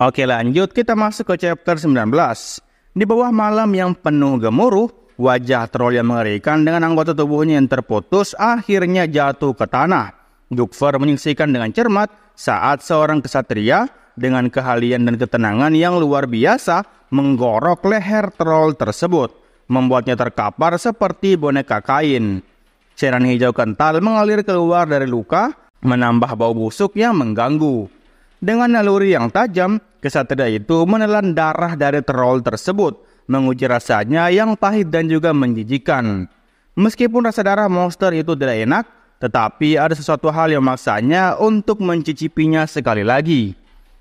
Oke lanjut kita masuk ke chapter 19. Di bawah malam yang penuh gemuruh, wajah troll yang mengerikan dengan anggota tubuhnya yang terputus akhirnya jatuh ke tanah. Dukver menyaksikan dengan cermat saat seorang kesatria dengan keahlian dan ketenangan yang luar biasa menggorok leher troll tersebut, membuatnya terkapar seperti boneka kain. Cairan hijau kental mengalir keluar dari luka, menambah bau busuk yang mengganggu. Dengan naluri yang tajam, kesatria itu menelan darah dari troll tersebut, menguji rasanya yang pahit dan juga menjijikan. Meskipun rasa darah monster itu tidak enak, tetapi ada sesuatu hal yang memaksanya untuk mencicipinya sekali lagi.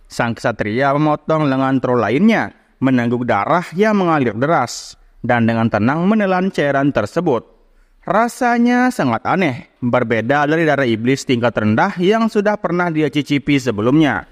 Sang kesatria memotong lengan troll lainnya, menangguk darah yang mengalir deras, dan dengan tenang menelan cairan tersebut. Rasanya sangat aneh, berbeda dari darah iblis tingkat rendah yang sudah pernah dia cicipi sebelumnya.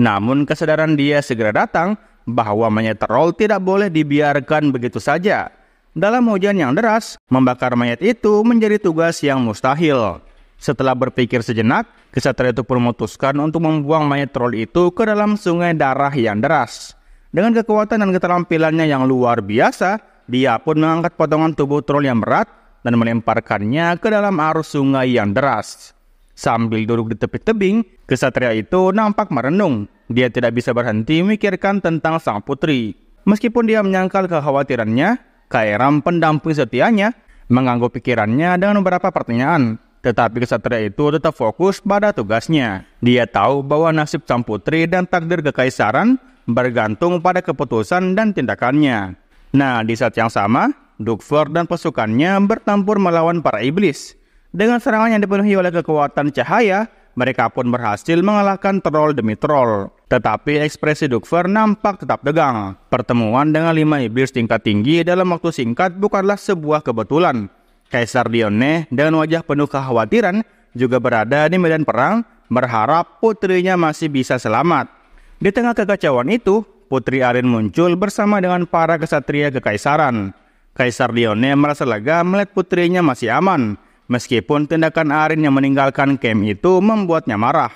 Namun kesadaran dia segera datang bahwa mayat troll tidak boleh dibiarkan begitu saja. Dalam hujan yang deras, membakar mayat itu menjadi tugas yang mustahil. Setelah berpikir sejenak, kesatria itu pun memutuskan untuk membuang mayat troll itu ke dalam sungai darah yang deras. Dengan kekuatan dan keterampilannya yang luar biasa, dia pun mengangkat potongan tubuh troll yang berat dan melemparkannya ke dalam arus sungai yang deras. Sambil duduk di tepi tebing, kesatria itu nampak merenung. Dia tidak bisa berhenti memikirkan tentang sang putri. Meskipun dia menyangkal kekhawatirannya, Kairam pendamping setianya mengganggu pikirannya dengan beberapa pertanyaan. Tetapi kesatria itu tetap fokus pada tugasnya. Dia tahu bahwa nasib sang putri dan takdir kekaisaran bergantung pada keputusan dan tindakannya. Nah, di saat yang sama, Dukver dan pasukannya bertempur melawan para iblis. Dengan serangan yang dipenuhi oleh kekuatan cahaya, mereka pun berhasil mengalahkan troll demi troll. Tetapi ekspresi Dukver nampak tetap tegang. Pertemuan dengan lima iblis tingkat tinggi dalam waktu singkat bukanlah sebuah kebetulan. Kaisar Dione dengan wajah penuh kekhawatiran juga berada di medan perang, berharap putrinya masih bisa selamat. Di tengah kekacauan itu, Putri Arin muncul bersama dengan para kesatria kekaisaran. Kaisar Dione merasa lega melihat putrinya masih aman, Meskipun tindakan Arin yang meninggalkan camp itu membuatnya marah.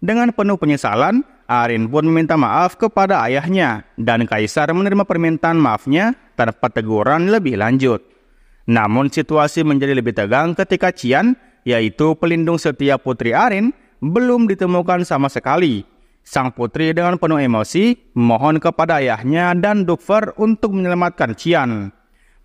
Dengan penuh penyesalan, Arin pun meminta maaf kepada ayahnya dan Kaisar menerima permintaan maafnya tanpa teguran lebih lanjut. Namun situasi menjadi lebih tegang ketika Cian, yaitu pelindung setia putri Arin, belum ditemukan sama sekali. Sang putri dengan penuh emosi memohon kepada ayahnya dan Dukfer untuk menyelamatkan Cian.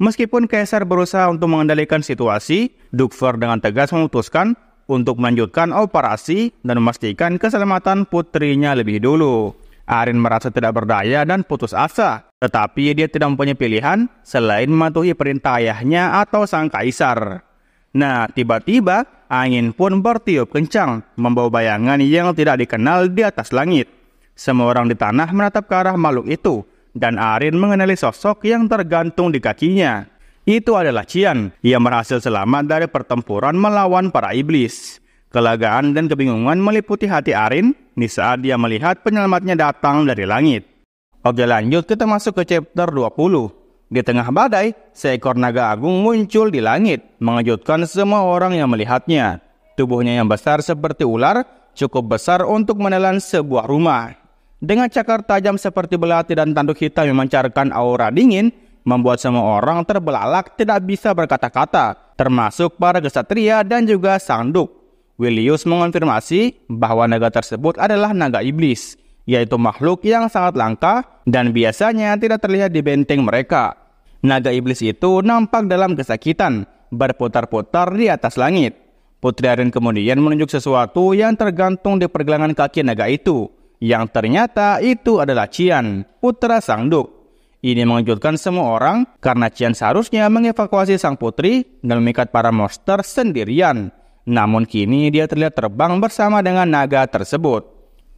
Meskipun Kaisar berusaha untuk mengendalikan situasi, Dukver dengan tegas memutuskan untuk melanjutkan operasi dan memastikan keselamatan putrinya lebih dulu. Arin merasa tidak berdaya dan putus asa, tetapi dia tidak mempunyai pilihan selain mematuhi perintah ayahnya atau sang kaisar. Nah, tiba-tiba angin pun bertiup kencang, membawa bayangan yang tidak dikenal di atas langit. Semua orang di tanah menatap ke arah makhluk itu, dan Arin mengenali sosok yang tergantung di kakinya. Itu adalah Cian ia berhasil selamat dari pertempuran melawan para iblis. Kelagaan dan kebingungan meliputi hati Arin di saat dia melihat penyelamatnya datang dari langit. Oke lanjut kita masuk ke chapter 20. Di tengah badai, seekor naga agung muncul di langit, mengejutkan semua orang yang melihatnya. Tubuhnya yang besar seperti ular, cukup besar untuk menelan sebuah rumah. Dengan cakar tajam seperti belati dan tanduk hitam yang memancarkan aura dingin, membuat semua orang terbelalak tidak bisa berkata-kata, termasuk para kesatria dan juga sanduk. Willius mengonfirmasi bahwa naga tersebut adalah naga iblis, yaitu makhluk yang sangat langka dan biasanya tidak terlihat di benteng mereka. Naga iblis itu nampak dalam kesakitan, berputar-putar di atas langit. Putri Arin kemudian menunjuk sesuatu yang tergantung di pergelangan kaki naga itu, yang ternyata itu adalah Cian, putra Sang Duk. Ini mengejutkan semua orang karena Cian seharusnya mengevakuasi sang putri dan memikat para monster sendirian. Namun kini dia terlihat terbang bersama dengan naga tersebut.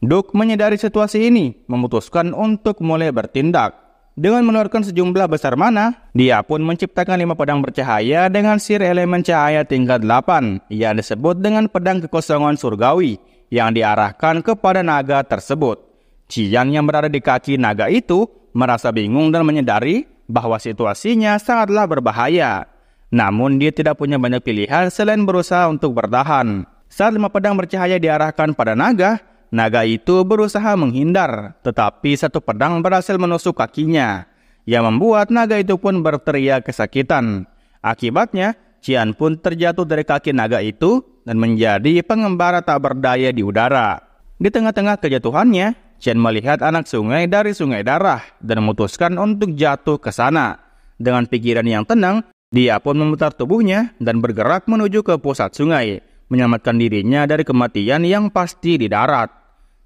Duk menyadari situasi ini, memutuskan untuk mulai bertindak. Dengan mengeluarkan sejumlah besar mana, dia pun menciptakan lima pedang bercahaya dengan sir elemen cahaya tingkat 8 yang disebut dengan pedang kekosongan surgawi yang diarahkan kepada naga tersebut. Cian yang berada di kaki naga itu merasa bingung dan menyadari bahwa situasinya sangatlah berbahaya. Namun dia tidak punya banyak pilihan selain berusaha untuk bertahan. Saat lima pedang bercahaya diarahkan pada naga, naga itu berusaha menghindar, tetapi satu pedang berhasil menusuk kakinya, yang membuat naga itu pun berteriak kesakitan. Akibatnya, Cian pun terjatuh dari kaki naga itu dan menjadi pengembara tak berdaya di udara. Di tengah-tengah kejatuhannya, Chen melihat anak sungai dari sungai darah dan memutuskan untuk jatuh ke sana. Dengan pikiran yang tenang, dia pun memutar tubuhnya dan bergerak menuju ke pusat sungai, menyelamatkan dirinya dari kematian yang pasti di darat.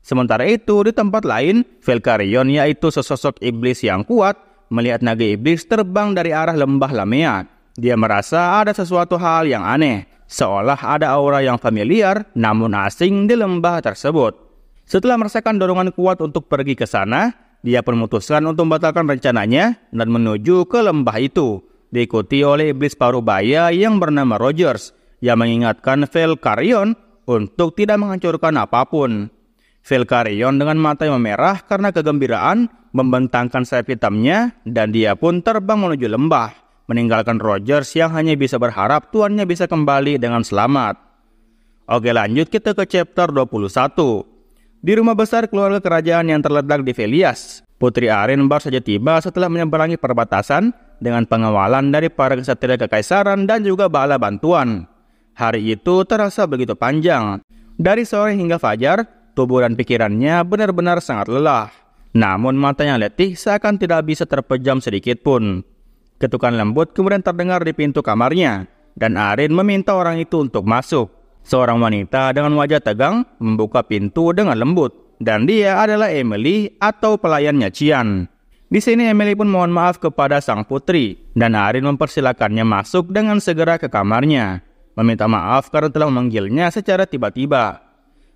Sementara itu, di tempat lain, Velkarion yaitu sesosok iblis yang kuat melihat naga iblis terbang dari arah lembah Lamiat. Dia merasa ada sesuatu hal yang aneh seolah ada aura yang familiar namun asing di lembah tersebut. Setelah merasakan dorongan kuat untuk pergi ke sana, dia pun memutuskan untuk membatalkan rencananya dan menuju ke lembah itu, diikuti oleh iblis paruh baya yang bernama Rogers yang mengingatkan Velkarion untuk tidak menghancurkan apapun. Velkarion dengan mata yang memerah karena kegembiraan membentangkan sayap hitamnya dan dia pun terbang menuju lembah meninggalkan Rogers yang hanya bisa berharap tuannya bisa kembali dengan selamat. Oke lanjut kita ke chapter 21. Di rumah besar keluarga kerajaan yang terletak di Velias, Putri Arin baru saja tiba setelah menyeberangi perbatasan dengan pengawalan dari para kesatria kekaisaran dan juga bala bantuan. Hari itu terasa begitu panjang. Dari sore hingga fajar, tubuh dan pikirannya benar-benar sangat lelah. Namun matanya letih seakan tidak bisa terpejam sedikit pun. Ketukan lembut kemudian terdengar di pintu kamarnya, dan Arin meminta orang itu untuk masuk. Seorang wanita dengan wajah tegang membuka pintu dengan lembut, dan dia adalah Emily atau pelayannya Cian. Di sini Emily pun mohon maaf kepada sang putri, dan Arin mempersilakannya masuk dengan segera ke kamarnya, meminta maaf karena telah memanggilnya secara tiba-tiba.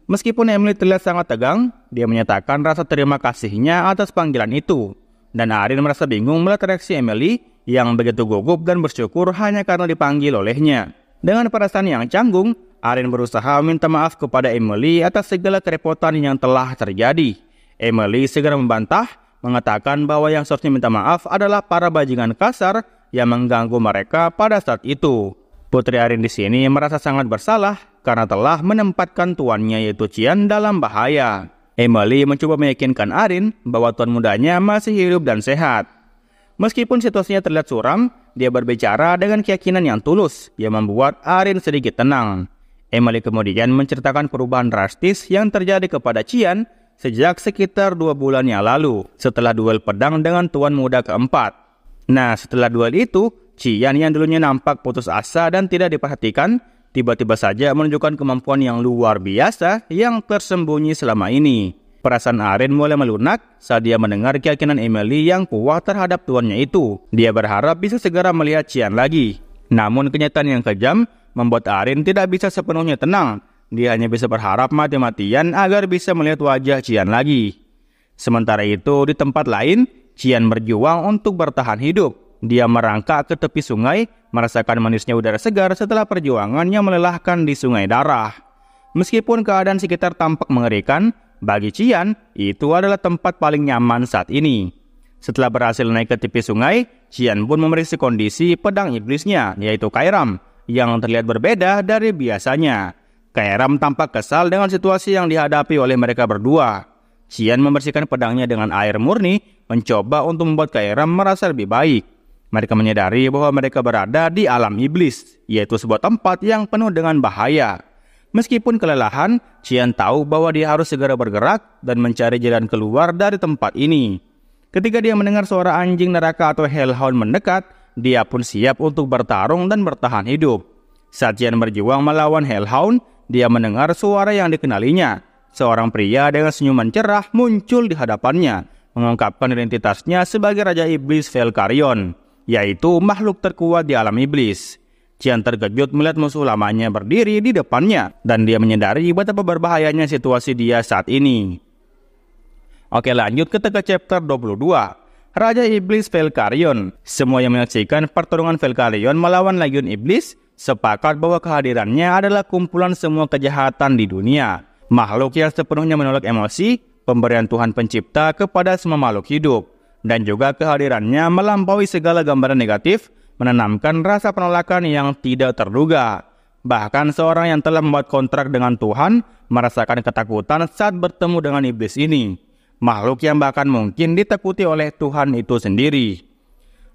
Meskipun Emily terlihat sangat tegang, dia menyatakan rasa terima kasihnya atas panggilan itu, dan Arin merasa bingung melihat reaksi Emily yang begitu gugup dan bersyukur hanya karena dipanggil olehnya. Dengan perasaan yang canggung, Arin berusaha minta maaf kepada Emily atas segala kerepotan yang telah terjadi. Emily segera membantah, mengatakan bahwa yang seharusnya minta maaf adalah para bajingan kasar yang mengganggu mereka pada saat itu. Putri Arin di sini merasa sangat bersalah karena telah menempatkan tuannya yaitu Cian dalam bahaya. Emily mencoba meyakinkan Arin bahwa tuan mudanya masih hidup dan sehat. Meskipun situasinya terlihat suram, dia berbicara dengan keyakinan yang tulus yang membuat Arin sedikit tenang. Emily kemudian menceritakan perubahan drastis yang terjadi kepada Cian sejak sekitar dua bulan yang lalu setelah duel pedang dengan tuan muda keempat. Nah, setelah duel itu, Cian yang dulunya nampak putus asa dan tidak diperhatikan, tiba-tiba saja menunjukkan kemampuan yang luar biasa yang tersembunyi selama ini. Perasaan Aren mulai melunak saat dia mendengar keyakinan Emily yang kuat terhadap tuannya itu. Dia berharap bisa segera melihat Cian lagi. Namun kenyataan yang kejam membuat Arin tidak bisa sepenuhnya tenang. Dia hanya bisa berharap mati-matian agar bisa melihat wajah Cian lagi. Sementara itu, di tempat lain, Cian berjuang untuk bertahan hidup. Dia merangkak ke tepi sungai, merasakan manisnya udara segar setelah perjuangannya melelahkan di sungai darah. Meskipun keadaan sekitar tampak mengerikan, bagi Cian, itu adalah tempat paling nyaman saat ini. Setelah berhasil naik ke tepi sungai, Cian pun memeriksa kondisi pedang iblisnya, yaitu Kairam, yang terlihat berbeda dari biasanya. Kairam tampak kesal dengan situasi yang dihadapi oleh mereka berdua. Cian membersihkan pedangnya dengan air murni, mencoba untuk membuat Kairam merasa lebih baik. Mereka menyadari bahwa mereka berada di alam iblis, yaitu sebuah tempat yang penuh dengan bahaya. Meskipun kelelahan, Cian tahu bahwa dia harus segera bergerak dan mencari jalan keluar dari tempat ini. Ketika dia mendengar suara anjing neraka atau hellhound mendekat, dia pun siap untuk bertarung dan bertahan hidup. Saat Cian berjuang melawan hellhound, dia mendengar suara yang dikenalinya. Seorang pria dengan senyuman cerah muncul di hadapannya, mengungkapkan identitasnya sebagai Raja Iblis Velkarion, yaitu makhluk terkuat di alam iblis. Cian terkejut melihat musuh lamanya berdiri di depannya dan dia menyadari betapa berbahayanya situasi dia saat ini. Oke lanjut ke teka chapter 22. Raja Iblis Velkarion. Semua yang menyaksikan pertarungan Velkarion melawan Legion Iblis sepakat bahwa kehadirannya adalah kumpulan semua kejahatan di dunia. Makhluk yang sepenuhnya menolak emosi, pemberian Tuhan pencipta kepada semua makhluk hidup. Dan juga kehadirannya melampaui segala gambaran negatif menanamkan rasa penolakan yang tidak terduga. Bahkan seorang yang telah membuat kontrak dengan Tuhan merasakan ketakutan saat bertemu dengan iblis ini. Makhluk yang bahkan mungkin ditakuti oleh Tuhan itu sendiri.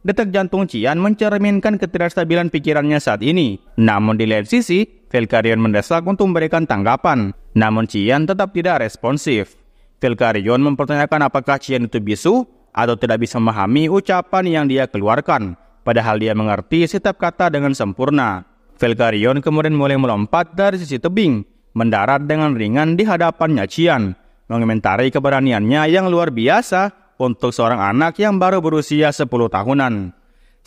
Detak jantung Cian mencerminkan ketidakstabilan pikirannya saat ini. Namun di lain sisi, Velkarion mendesak untuk memberikan tanggapan. Namun Cian tetap tidak responsif. Velkarion mempertanyakan apakah Cian itu bisu atau tidak bisa memahami ucapan yang dia keluarkan. Padahal dia mengerti setiap kata dengan sempurna. Velgarion kemudian mulai melompat dari sisi tebing, mendarat dengan ringan di hadapan Nyacian, mengomentari keberaniannya yang luar biasa untuk seorang anak yang baru berusia 10 tahunan.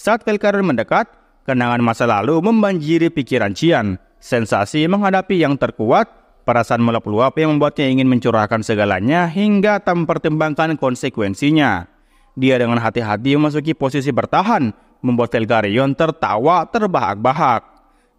Saat Velgarion mendekat, kenangan masa lalu membanjiri pikiran Cian, sensasi menghadapi yang terkuat, perasaan meluap-luap yang membuatnya ingin mencurahkan segalanya hingga tak mempertimbangkan konsekuensinya. Dia dengan hati-hati memasuki posisi bertahan membuat Velgarion tertawa terbahak-bahak.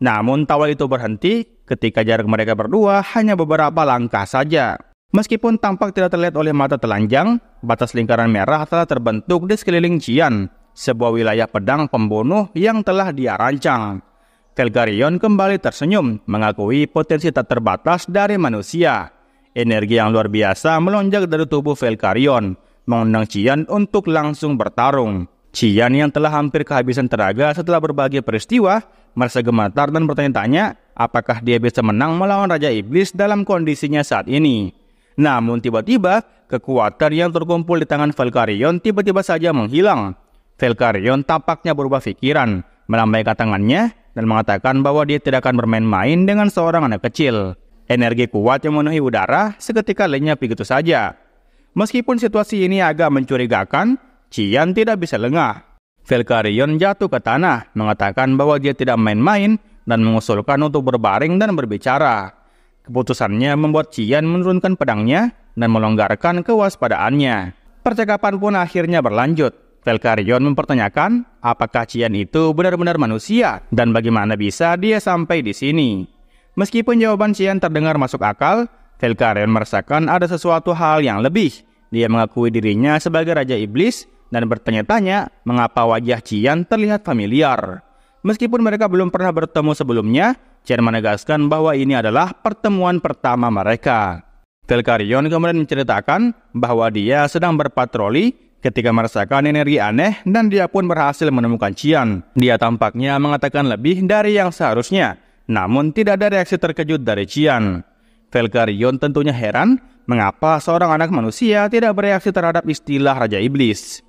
Namun tawa itu berhenti ketika jarak mereka berdua hanya beberapa langkah saja. Meskipun tampak tidak terlihat oleh mata telanjang, batas lingkaran merah telah terbentuk di sekeliling Cian, sebuah wilayah pedang pembunuh yang telah dia rancang. Kelgarion kembali tersenyum, mengakui potensi tak terbatas dari manusia. Energi yang luar biasa melonjak dari tubuh Velkarion, mengundang Cian untuk langsung bertarung. Cian yang telah hampir kehabisan tenaga setelah berbagai peristiwa, merasa gemetar dan bertanya-tanya apakah dia bisa menang melawan Raja Iblis dalam kondisinya saat ini. Namun tiba-tiba, kekuatan yang terkumpul di tangan Valkarion tiba-tiba saja menghilang. Valkarion tampaknya berubah pikiran, melambaikan tangannya, dan mengatakan bahwa dia tidak akan bermain-main dengan seorang anak kecil. Energi kuat yang memenuhi udara seketika lenyap begitu saja. Meskipun situasi ini agak mencurigakan, Cian tidak bisa lengah. Velkarion jatuh ke tanah, mengatakan bahwa dia tidak main-main dan mengusulkan untuk berbaring dan berbicara. Keputusannya membuat Cian menurunkan pedangnya dan melonggarkan kewaspadaannya. Percakapan pun akhirnya berlanjut. Velkarion mempertanyakan apakah Cian itu benar-benar manusia dan bagaimana bisa dia sampai di sini. Meskipun jawaban Cian terdengar masuk akal, Velkarion merasakan ada sesuatu hal yang lebih. Dia mengakui dirinya sebagai Raja Iblis dan bertanya-tanya mengapa wajah Cian terlihat familiar. Meskipun mereka belum pernah bertemu sebelumnya, Cian menegaskan bahwa ini adalah pertemuan pertama mereka. Telkarion kemudian menceritakan bahwa dia sedang berpatroli ketika merasakan energi aneh dan dia pun berhasil menemukan Cian. Dia tampaknya mengatakan lebih dari yang seharusnya, namun tidak ada reaksi terkejut dari Cian. Velgarion tentunya heran mengapa seorang anak manusia tidak bereaksi terhadap istilah Raja Iblis.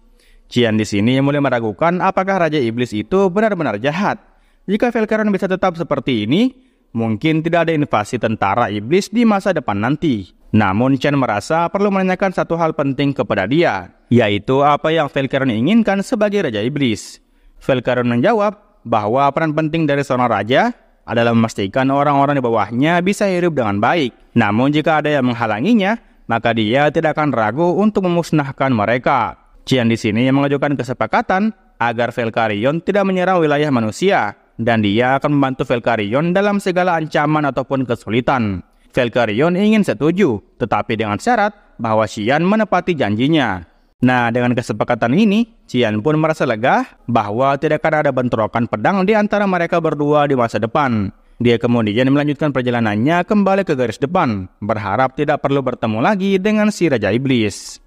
Cian di sini mulai meragukan apakah Raja Iblis itu benar-benar jahat. Jika Velkaron bisa tetap seperti ini, mungkin tidak ada invasi tentara iblis di masa depan nanti. Namun Cian merasa perlu menanyakan satu hal penting kepada dia, yaitu apa yang Velkaron inginkan sebagai Raja Iblis. Velkaron menjawab bahwa peran penting dari seorang raja adalah memastikan orang-orang di bawahnya bisa hidup dengan baik. Namun jika ada yang menghalanginya, maka dia tidak akan ragu untuk memusnahkan mereka. Cian di sini yang mengajukan kesepakatan agar Velkarion tidak menyerang wilayah manusia, dan dia akan membantu Velkarion dalam segala ancaman ataupun kesulitan. Velkarion ingin setuju, tetapi dengan syarat bahwa Cian menepati janjinya. Nah, dengan kesepakatan ini, Cian pun merasa lega bahwa tidak akan ada bentrokan pedang di antara mereka berdua di masa depan. Dia kemudian melanjutkan perjalanannya kembali ke garis depan, berharap tidak perlu bertemu lagi dengan si Raja Iblis.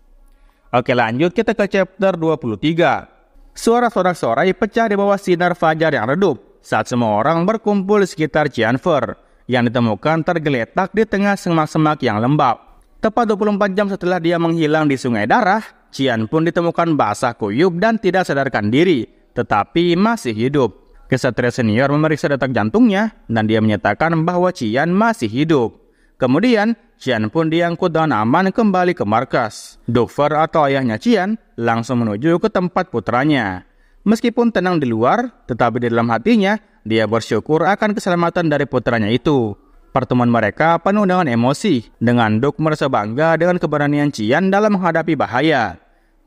Oke lanjut kita ke chapter 23. Suara sorak-sorai pecah di bawah sinar fajar yang redup saat semua orang berkumpul di sekitar Cianfer yang ditemukan tergeletak di tengah semak-semak yang lembab. Tepat 24 jam setelah dia menghilang di Sungai Darah, Cian pun ditemukan basah kuyup dan tidak sadarkan diri, tetapi masih hidup. Kesatria senior memeriksa detak jantungnya dan dia menyatakan bahwa Cian masih hidup. Kemudian, Cian pun diangkut dan aman kembali ke markas. Dover atau ayahnya Cian langsung menuju ke tempat putranya. Meskipun tenang di luar, tetapi di dalam hatinya dia bersyukur akan keselamatan dari putranya itu. Pertemuan mereka penuh dengan emosi, dengan Duk merasa bangga dengan keberanian Cian dalam menghadapi bahaya.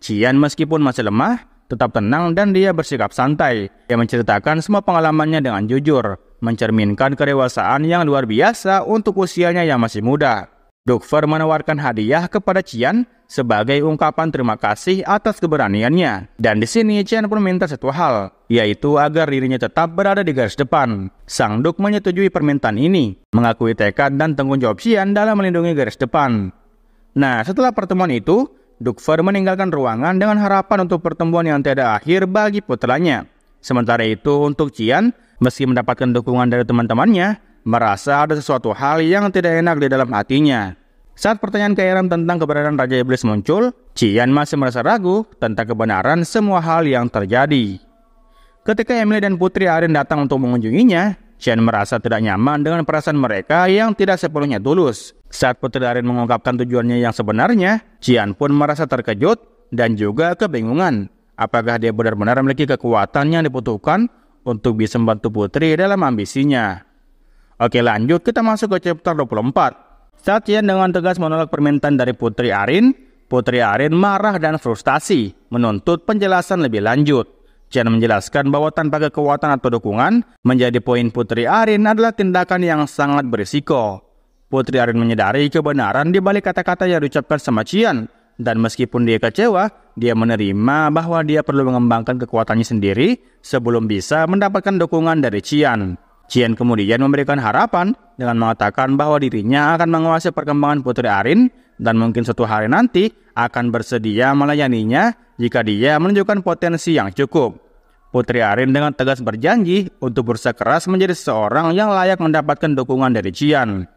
Cian meskipun masih lemah, tetap tenang dan dia bersikap santai. Dia menceritakan semua pengalamannya dengan jujur, mencerminkan kedewasaan yang luar biasa untuk usianya yang masih muda. Dukfer menawarkan hadiah kepada Cian sebagai ungkapan terima kasih atas keberaniannya. Dan di sini Cian pun minta satu hal, yaitu agar dirinya tetap berada di garis depan. Sang Duk menyetujui permintaan ini, mengakui tekad dan tanggung jawab Cian dalam melindungi garis depan. Nah, setelah pertemuan itu, Dukfer meninggalkan ruangan dengan harapan untuk pertemuan yang tidak akhir bagi putranya. Sementara itu, untuk Cian, Meski mendapatkan dukungan dari teman-temannya, merasa ada sesuatu hal yang tidak enak di dalam hatinya. Saat pertanyaan ke Eren tentang keberadaan Raja Iblis muncul, Cian masih merasa ragu tentang kebenaran semua hal yang terjadi. Ketika Emily dan Putri Arin datang untuk mengunjunginya, Cian merasa tidak nyaman dengan perasaan mereka yang tidak sepenuhnya tulus. Saat Putri Arin mengungkapkan tujuannya yang sebenarnya, Cian pun merasa terkejut dan juga kebingungan. Apakah dia benar-benar memiliki kekuatan yang dibutuhkan untuk bisa membantu Putri dalam ambisinya. Oke lanjut, kita masuk ke chapter 24. Saat Chen dengan tegas menolak permintaan dari Putri Arin, Putri Arin marah dan frustasi, menuntut penjelasan lebih lanjut. Chen menjelaskan bahwa tanpa kekuatan atau dukungan, menjadi poin Putri Arin adalah tindakan yang sangat berisiko. Putri Arin menyadari kebenaran di balik kata-kata yang diucapkan sama Chen dan meskipun dia kecewa, dia menerima bahwa dia perlu mengembangkan kekuatannya sendiri sebelum bisa mendapatkan dukungan dari Cian. Cian kemudian memberikan harapan dengan mengatakan bahwa dirinya akan menguasai perkembangan putri Arin dan mungkin suatu hari nanti akan bersedia melayaninya jika dia menunjukkan potensi yang cukup. Putri Arin dengan tegas berjanji untuk berusaha keras menjadi seorang yang layak mendapatkan dukungan dari Cian.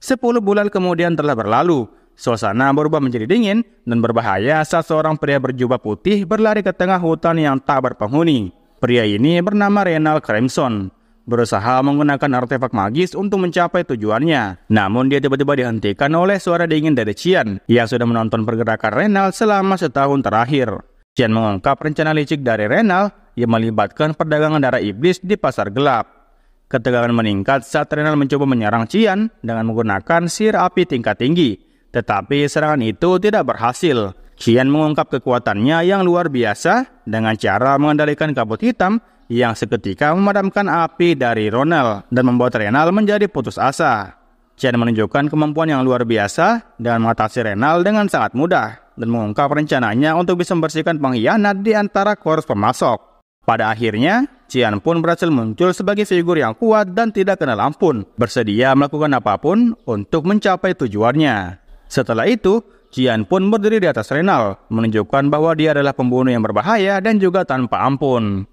Sepuluh bulan kemudian telah berlalu Suasana berubah menjadi dingin dan berbahaya saat seorang pria berjubah putih berlari ke tengah hutan yang tak berpenghuni. Pria ini bernama Renal Crimson, berusaha menggunakan artefak magis untuk mencapai tujuannya. Namun dia tiba-tiba dihentikan oleh suara dingin dari Cian yang sudah menonton pergerakan Renal selama setahun terakhir. Cian mengungkap rencana licik dari Renal yang melibatkan perdagangan darah iblis di pasar gelap. Ketegangan meningkat saat Renal mencoba menyerang Cian dengan menggunakan sir api tingkat tinggi tetapi serangan itu tidak berhasil. Qian mengungkap kekuatannya yang luar biasa dengan cara mengendalikan kabut hitam yang seketika memadamkan api dari Ronald dan membuat Renal menjadi putus asa. Qian menunjukkan kemampuan yang luar biasa dan mengatasi Renal dengan sangat mudah dan mengungkap rencananya untuk bisa membersihkan pengkhianat di antara korps pemasok. Pada akhirnya, Cian pun berhasil muncul sebagai figur yang kuat dan tidak kenal ampun, bersedia melakukan apapun untuk mencapai tujuannya. Setelah itu, Jian pun berdiri di atas Renal, menunjukkan bahwa dia adalah pembunuh yang berbahaya dan juga tanpa ampun.